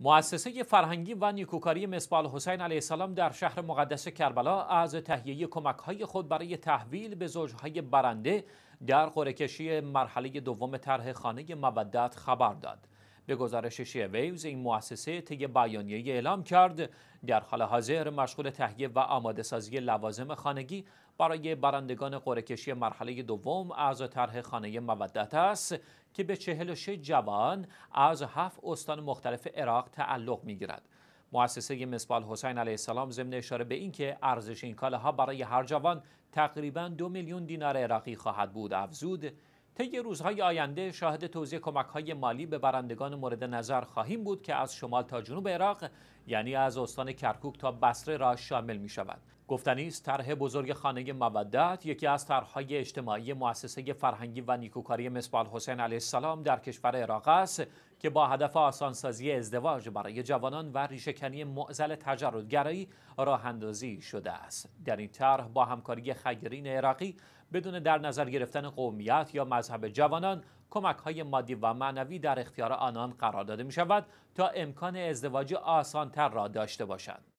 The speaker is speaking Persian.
مؤسسه فرهنگی و نیکوکاری مصباح حسین علیه السلام در شهر مقدس کربلا از تهیه کمک های خود برای تحویل به زوجهای برنده در قرعه‌کشی مرحله دوم طرح خانه مودت خبر داد. به گزارش ویوز این مؤسسه طی بیانیه اعلام کرد در حال حاضر مشغول تهیه و آماده سازی لوازم خانگی برای برندگان قرعه مرحله دوم از طرح خانه مودت است که به 46 جوان از هفت استان مختلف عراق تعلق میگیرد. مؤسسه مسبال حسین علیه السلام ضمن اشاره به اینکه ارزش این کالاها برای هر جوان تقریبا دو میلیون دینار عراقی خواهد بود افزود طی روزهای آینده شاهد توزیع کمک‌های مالی به برندگان مورد نظر خواهیم بود که از شمال تا جنوب عراق یعنی از استان کرکوک تا بصره را شامل می شود. گفتنی است طرح بزرگ خانه مودت یکی از طرحهای اجتماعی مؤسسه فرهنگی و نیکوکاری مسبال حسین علیه السلام در کشور عراق است که با هدف آسانسازی ازدواج برای جوانان و ریشهکنی معزل تجردگرایی راه اندازی شده است در این طرح با همکاری خیرین عراقی بدون در نظر گرفتن قومیت یا مذهب جوانان کمک های مادی و معنوی در اختیار آنان قرار داده می شود تا امکان ازدواج آسانتر را داشته باشند